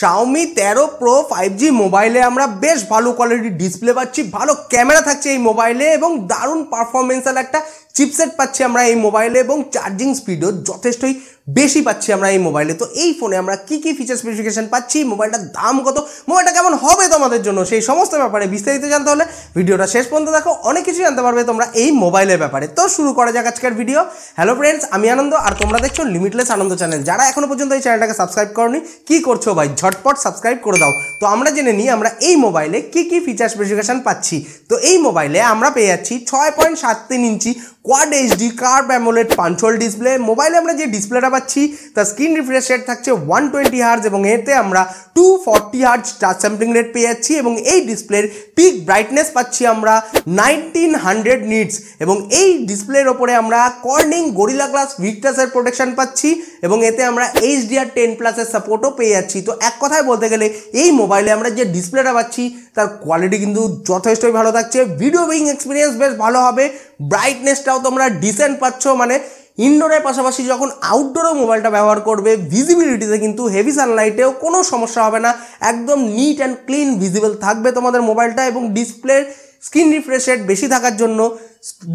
Xiaomi তেরো pro five G মোবাইলে আমরা বেশ ভালো কোয়ালিটির ডিসপ্লে পাচ্ছি ভালো ক্যামেরা থাকছে এই মোবাইলে এবং দারুণ পারফরমেন্সাল একটা চিপসেট পাচ্ছি আমরা এই মোবাইলে এবং চার্জিং স্পিডও যথেষ্টই বেশি পাচ্ছি আমরা এই মোবাইলে তো এই ফোনে আমরা কি কি ফিচার স্পেসিফিকেশন পাচ্ছি মোবাইলটার দাম কত মোবাইলটা কেমন হবে তোমাদের জন্য সেই সমস্ত ব্যাপারে বিস্তারিত জানতে হলে ভিডিওটা শেষ পর্যন্ত দেখো অনেক কিছু জানতে পারবে তোমরা এই মোবাইলের ব্যাপারে তো শুরু করা যাক আজকের ভিডিও হ্যালো ফ্রেন্ডস আমি আনন্দ আর তোমরা দেখছো লিমিটলেস আনন্দ চ্যানেল যারা এখনো পর্যন্ত এই চ্যানেলটাকে সাবস্ক্রাইব করনি কি করছো ভাই ঝটপট সাবস্ক্রাইব করে দাও তো আমরা জেনে নিই আমরা এই মোবাইলে কী কী ফিচার স্পেসিফিকেশান পাচ্ছি তো এই মোবাইলে আমরা পেয়ে যাচ্ছি ছয় পয়েন্ট সাত তিন ইঞ্চি কোয়াড এইচডি কার অ্যামোলেড পাঞ্চল ডিসপ্লে মোবাইলে আমরা যে ডিসপ্লেটা পাচ্ছি তার স্ক্রিন রিফ্রেশ রেট থাকছে ওয়ান টোয়েন্টি হার্জ এবং এতে আমরা two forty hertz touch sampling rate পেয়ে যাচ্ছি এবং এই ডিসপ্লের পিক ব্রাইটনেস পাচ্ছি আমরা নাইনটিন হান্ড্রেড নিটস এবং এই ডিসপ্লের ওপরে আমরা কর্নিং গরিলা গ্লাস ভিক্টাসের প্রোটেকশন পাচ্ছি এবং এতে আমরা এইচডিআর টেন প্লাসের সাপোর্টও পেয়ে যাচ্ছি তো এক কথায় বলতে গেলে এই মোবাইলে আমরা যে ডিসপ্লেটা পাচ্ছি তার কোয়ালিটি কিন্তু যথেষ্টই ভালো থাকছে ভিডিও ভিং এক্সপিরিয়েন্স বেশ ভালো হবে ব্রাইটনেসটাও তোমরা ডিসেন্ট পাচ্ছ মানে ইনডোরের পাশাপাশি যখন আউটডোরও মোবাইলটা ব্যবহার করবে ভিজিবিলিটিতে কিন্তু হেভি সানলাইটেও কোনো সমস্যা হবে না একদম নিট অ্যান্ড ক্লিন ভিজিবল থাকবে তোমাদের মোবাইলটা এবং ডিসপ্লের স্ক্রিন রিফ্রেশ রেট বেশি থাকার জন্য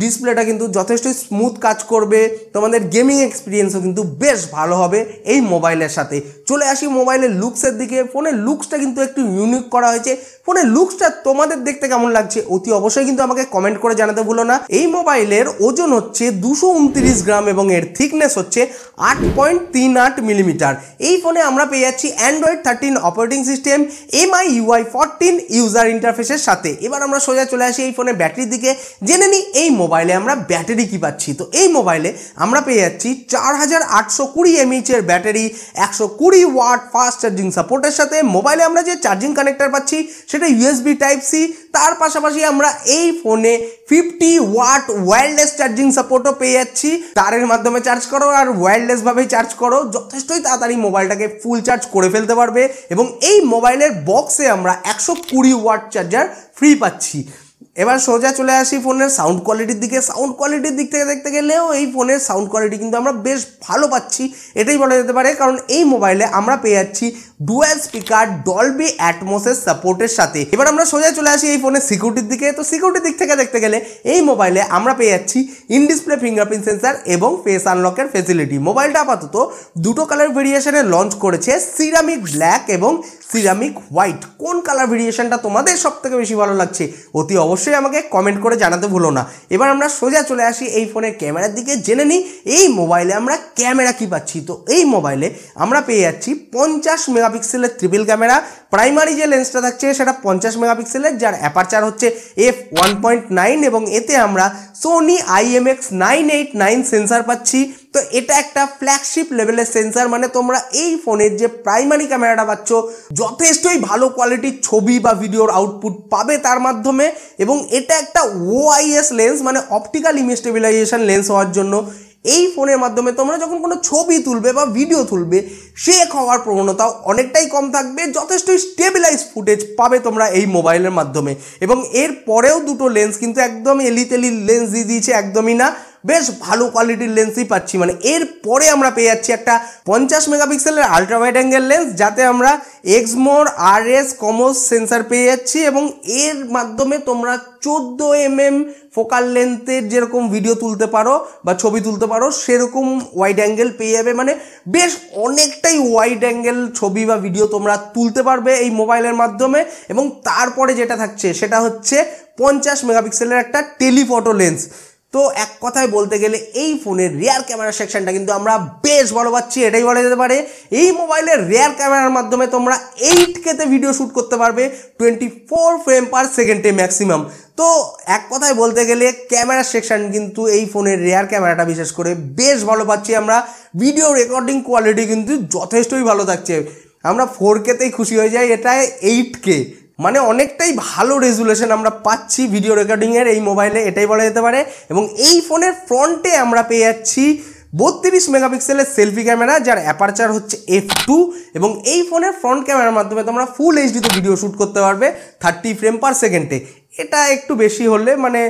ডিসপ্লেটা কিন্তু যথেষ্ট স্মুথ কাজ করবে তোমাদের গেমিং এক্সপিরিয়েন্সও কিন্তু বেশ ভালো হবে এই মোবাইলের সাথে চলে আসি মোবাইলের লুকসের দিকে ফোনের লুকসটা কিন্তু একটু ইউনিক করা হয়েছে ফোনের লুকসটা তোমাদের দেখতে কেমন লাগছে অতি অবশ্যই কিন্তু আমাকে কমেন্ট করে জানাতে ভুলো না এই মোবাইলের ওজন হচ্ছে দুশো উনত্রিশ গ্রাম এবং এর থিকনেস হচ্ছে আট পয়েন্ট তিন আট মিলিমিটার এই ফোনে আমরা পেয়ে যাচ্ছি Android thirteen operating system MI UI fourteen user ইন্টারফেসের সাথে এবার আমরা সোজা চলে আসি এই ফোনের ব্যাটারির দিকে জেনে নিই এই মোবাইলে আমরা ব্যাটারি কি পাচ্ছি তো এই মোবাইলে আমরা পেয়ে যাচ্ছি চার হাজার আটশো কুড়ি এমএইচের ব্যাটারি একশো কুড়ি ওয়াট ফাস্ট চার্জিং সাপোর্টের সাথে মোবাইলে আমরা যে চার্জিং কানেক্টার পাচ্ছি সেটা ইউএসবি টাইপ সি তার পাশাপাশি আমরা এই ফোনে ফিফটি ওয়াট ওয়্যারলেস চার্জিং সাপোর্টও পেয়ে যাচ্ছি তারের মাধ্যমে চার্জ করো আর ওয়্যারলেসভাবেই চার্জ করো যথেষ্টই তাড়াতাড়ি মোবাইলটাকে ফুল চার্জ করে ফেলতে পারবে এবং এই মোবাইলের বক্সে আমরা একশো কুড়ি ওয়াট চার্জার ফ্রি পাচ্ছি এবার সোজা চলে আসি ফোনের সাউন্ড কোয়ালিটির দিকে সাউন্ড কোয়ালিটির দিক থেকে দেখতে গেলেও এই ফোনের সাউন্ড কোয়ালিটি কিন্তু আমরা বেশ ভালো পাচ্ছি এটাই বলা যেতে পারে কারণ এই মোবাইলে আমরা পেয়ে যাচ্ছি ডুয়েল স্পিকার ডলবি অ্যাটমোসের সাপোর্টের সাথে এবার আমরা সোজা চলে আসি এই ফোনের সিকিউরিটির দিকে তো সিকিউরিটির দিক থেকে দেখতে গেলে এই মোবাইলে আমরা পেয়ে যাচ্ছি ইনডিসপ্লে ফিঙ্গারপ্রিন্ট সেন্সার এবং ফেস আনলকের ফেসিলিটি মোবাইলটা আপাতত দুটো কালার ভেরিয়েশনে লঞ্চ করেছে সিরামিক ব্ল্যাক এবং সিরামিক হোয়াইট কোন কালার ভেরিয়েশনটা তোমাদের সবথেকে বেশি ভালো লাগছে অতি অবশ্যই আমাকে কমেন্ট করে জানাতে ভুলো না এবার আমরা সোজা চলে আসি এই ফোনের ক্যামেরার দিকে জেনে নিই এই মোবাইলে আমরা ক্যামেরা কি পাচ্ছি তো এই মোবাইলে আমরা পেয়ে যাচ্ছি পঞ্চাশ মেগাপিক্সেলের ট্রিপল ক্যামেরা প্রাইমারি যে লেন্সটা থাকছে সেটা পঞ্চাশ মেগাপিক্সেলের যার অ্যাপারচার হচ্ছে এফ ওয়ান পয়েন্ট নাইন এবং এতে আমরা Sony IMX nine eight nine sensor পাচ্ছি তো এটা একটা ফ্ল্যাগশিপ লেভেলের সেন্সার মানে তোমরা এই ফোনের যে প্রাইমারি ক্যামেরাটা পাচ্ছ যথেষ্টই ভালো কোয়ালিটির ছবি বা ভিডিওর আউটপুট পাবে তার মাধ্যমে এবং এটা একটা ওআইএস লেন্স মানে অপটিক্যাল ইমেজ স্টেবিলাইজেশন লেন্স হওয়ার জন্য এই ফোনের মাধ্যমে তোমরা যখন কোনো ছবি তুলবে বা ভিডিও তুলবে শেক হওয়ার প্রবণতাও অনেকটাই কম থাকবে যথেষ্ট স্টেবিলাইজ ফুটেজ পাবে তোমরা এই মোবাইলের মাধ্যমে এবং এর পরেও দুটো লেন্স কিন্তু একদম এলিতেলি লেন্স দিয়ে দিয়েছে একদমই না বেশ ভালো কোয়ালিটির লেন্সই পাচ্ছি মানে এর পরে আমরা পেয়ে যাচ্ছি একটা পঞ্চাশ মেগাপিক্সেলের আলট্রা ওয়াইড অ্যাঙ্গেল লেন্স যাতে আমরা এক্সমোর আর এস কমোস সেন্সার পেয়ে যাচ্ছি এবং এর মাধ্যমে তোমরা চোদ্দ এম এম ফোকাল লেন্থের যেরকম ভিডিও তুলতে পারো বা ছবি তুলতে পারো সেরকম ওয়াইড অ্যাঙ্গেল পেয়ে যাবে মানে বেশ অনেকটাই ওয়াইড অ্যাঙ্গেল ছবি বা ভিডিও তোমরা তুলতে পারবে এই মোবাইলের মাধ্যমে এবং তারপরে যেটা থাকছে সেটা হচ্ছে পঞ্চাশ মেগাপিক্সেলের একটা টেলিফটো লেন্স তো এক কথায় বলতে গেলে এই ফোনের রিয়ার ক্যামেরা সেকশনটা কিন্তু আমরা বেশ ভালো পাচ্ছি এটাই বলা যেতে পারে এই মোবাইলের রিয়ার ক্যামেরার মাধ্যমে তোমরা এইট কেতে ভিডিও শ্যুট করতে পারবে টোয়েন্টি ফোর ফ্রেম পার সেকেন্ডে ম্যাক্সিমাম তো এক কথায় বলতে গেলে ক্যামেরা সেকশন কিন্তু এই ফোনের রেয়ার ক্যামেরাটা বিশেষ করে বেশ ভালো পাচ্ছি আমরা ভিডিও রেকর্ডিং কোয়ালিটি কিন্তু যথেষ্টই ভালো থাকছে আমরা ফোর কেতেই খুশি হয়ে যাই এটা এইট কে মানে অনেকটাই ভালো রেজুলেশন আমরা পাচ্ছি ভিডিও রেকর্ডিংয়ের এই মোবাইলে এটাই বলা যেতে পারে এবং এই ফোনের ফ্রন্টে আমরা পেয়ে যাচ্ছি বত্রিশ মেগাপিক্সেলের সেলফি ক্যামেরা যার অ্যাপারচার হচ্ছে এফ টু এবং এই ফোনের ফ্রন্ট ক্যামেরার মাধ্যমে তোমরা ফুল এইচডিতে ভিডিও শ্যুট করতে পারবে থার্টি ফ্রেম পার সেকেন্ডে এটা একটু বেশি হলে মানে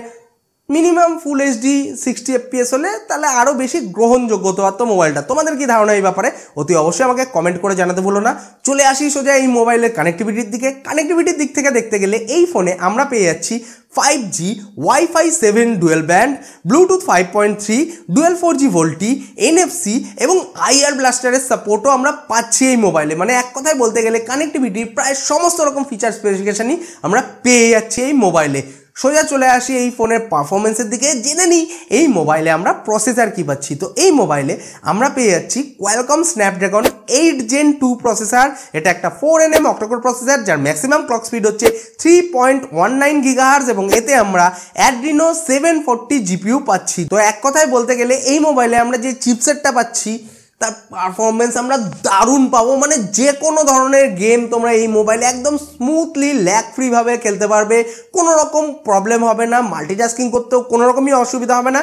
minimum full HD sixty FPS হলে তাহলে আরও বেশি গ্রহণযোগ্য হতে পারতো মোবাইলটা তোমাদের কি ধারণা এই ব্যাপারে অতি অবশ্যই আমাকে কমেন্ট করে জানাতে ভুলো না চলে আসি সোজা এই মোবাইলের কানেক্টিভিটির দিকে কানেক্টিভিটির দিক থেকে দেখতে গেলে এই ফোনে আমরা পেয়ে যাচ্ছি five G wifi seven dual band Bluetooth five point three dual four G VoLTE NFC এবং আইআর ব্লাস্টারের সাপোর্টও আমরা পাচ্ছি এই মোবাইলে মানে এক কথায় বলতে গেলে কানেকটিভিটির প্রায় সমস্ত রকম ফিচার স্পেসিফিকেশানই আমরা পেয়ে যাচ্ছি এই মোবাইলে সোজা চলে আসি এই ফোনের পারফরমেন্সের দিকে জেনে নিই এই মোবাইলে আমরা প্রসেসার কী পাচ্ছি তো এই মোবাইলে আমরা পেয়ে যাচ্ছি Qualcomm Snapdragon eight Gen two processor এটা একটা four N M octa core processor যার ম্যাক্সিমাম ক্লক স্পিড হচ্ছে three point one nine gigahertz এবং এতে আমরা অ্যাড্রিনো সেভেন ফোরটি জিপিউ পাচ্ছি তো এক কথায় বলতে গেলে এই মোবাইলে আমরা যে চিপসেটটা পাচ্ছি তার পারফরমেন্স আমরা দারুণ পাবো মানে যে কোনো ধরনের গেম তোমরা এই মোবাইলে একদম স্মুথলি ল্যাক ফ্রিভাবে খেলতে পারবে কোনো রকম প্রবলেম হবে না মাল্টিটাস্কিং করতেও কোনো রকমই অসুবিধা হবে না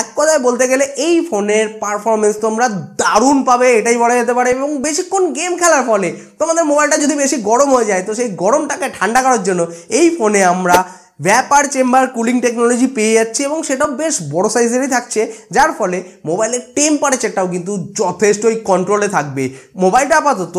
এক কথায় বলতে গেলে এই ফোনের পারফরমেন্স তোমরা দারুণ পাবে এটাই বলা যেতে পারে এবং বেশিক্ষণ গেম খেলার ফলে তোমাদের মোবাইলটা যদি বেশি গরম হয়ে যায় তো সেই গরমটাকে ঠান্ডা করার জন্য এই ফোনে আমরা ভ্যাপার চেম্বার কুলিং টেকনোলজি পেয়ে যাচ্ছে এবং সেটাও বেশ বড় সাইজেরই থাকছে যার ফলে মোবাইলের টেম্পারেচারটাও কিন্তু যথেষ্টই কন্ট্রোলে থাকবে মোবাইলটা আপাতত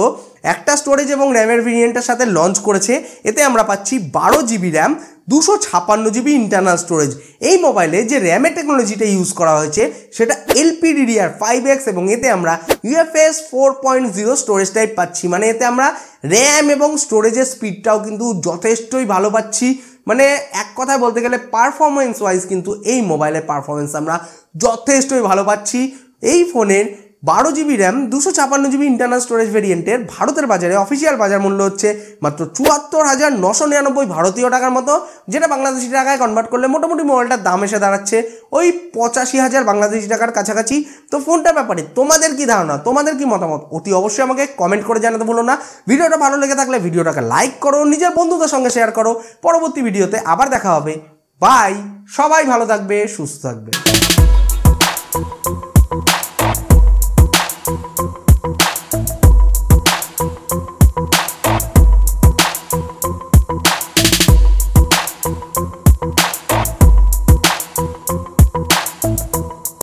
একটা স্টোরেজ এবং র্যামের ভেরিয়েন্টের সাথে লঞ্চ করেছে এতে আমরা পাচ্ছি বারো জিবি র্যাম দুশো ছাপান্ন জিবি ইন্টারনাল স্টোরেজ এই মোবাইলে যে র্যামের টেকনোলজিটা ইউজ করা হয়েছে সেটা এলপিডিডিআর ফাইভ এক্স এবং এতে আমরা UFS four point zero storage type পাচ্ছি মানে এতে আমরা র্যাম এবং স্টোরেজের স্পিডটাও কিন্তু যথেষ্টই ভালো পাচ্ছি মানে এক কথায় বলতে গেলে পারফরমেন্স ওয়াইজ কিন্তু এই মোবাইলের পারফরমেন্স আমরা যথেষ্টই ভালো পাচ্ছি এই ফোনের বারো জিবি র্যাম দুশো ছাপান্ন জিবি ইন্টারনাল স্টোরেজ ভেরিয়েন্টের ভারতের বাজারে অফিসিয়াল বাজার মূল্য হচ্ছে মাত্র চুয়াত্তর হাজার নশো নিরানব্বই ভারতীয় টাকার মতো যেটা বাংলাদেশি টাকায় কনভার্ট করলে মোটামুটি মোবাইলটার দাম এসে দাঁড়াচ্ছে ওই পঁচাশি হাজার বাংলাদেশি টাকার কাছাকাছি তো ফোনটার ব্যাপারে তোমাদের কি ধারণা তোমাদের কি মতামত অতি অবশ্যই আমাকে কমেন্ট করে জানাতে ভুলো না ভিডিওটা ভালো লেগে থাকলে ভিডিওটাকে লাইক করো নিজের বন্ধুদের সঙ্গে শেয়ার করো পরবর্তী ভিডিওতে আবার দেখা হবে বাই সবাই ভালো থাকবে সুস্থ থাকবে